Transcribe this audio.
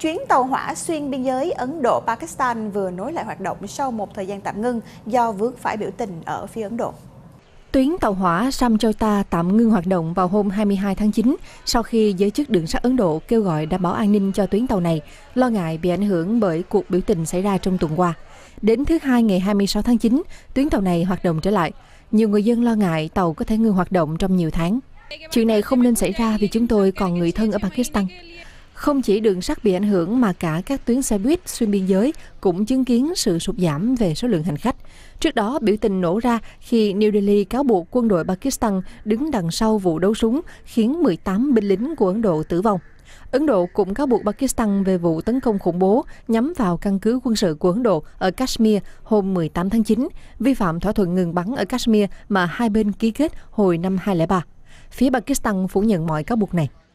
Chuyến tàu hỏa xuyên biên giới Ấn Độ-Pakistan vừa nối lại hoạt động sau một thời gian tạm ngưng do vướng phải biểu tình ở phía Ấn Độ. Tuyến tàu hỏa Samjota tạm ngưng hoạt động vào hôm 22 tháng 9 sau khi giới chức đường sắt Ấn Độ kêu gọi đảm bảo an ninh cho tuyến tàu này, lo ngại bị ảnh hưởng bởi cuộc biểu tình xảy ra trong tuần qua. Đến thứ Hai ngày 26 tháng 9, tuyến tàu này hoạt động trở lại. Nhiều người dân lo ngại tàu có thể ngưng hoạt động trong nhiều tháng. Chuyện này không nên xảy ra vì chúng tôi còn người thân ở Pakistan. Không chỉ đường sắt bị ảnh hưởng mà cả các tuyến xe buýt xuyên biên giới cũng chứng kiến sự sụt giảm về số lượng hành khách. Trước đó, biểu tình nổ ra khi New Delhi cáo buộc quân đội Pakistan đứng đằng sau vụ đấu súng khiến 18 binh lính của Ấn Độ tử vong. Ấn Độ cũng cáo buộc Pakistan về vụ tấn công khủng bố nhắm vào căn cứ quân sự của Ấn Độ ở Kashmir hôm 18 tháng 9, vi phạm thỏa thuận ngừng bắn ở Kashmir mà hai bên ký kết hồi năm 2003. Phía Pakistan phủ nhận mọi cáo buộc này.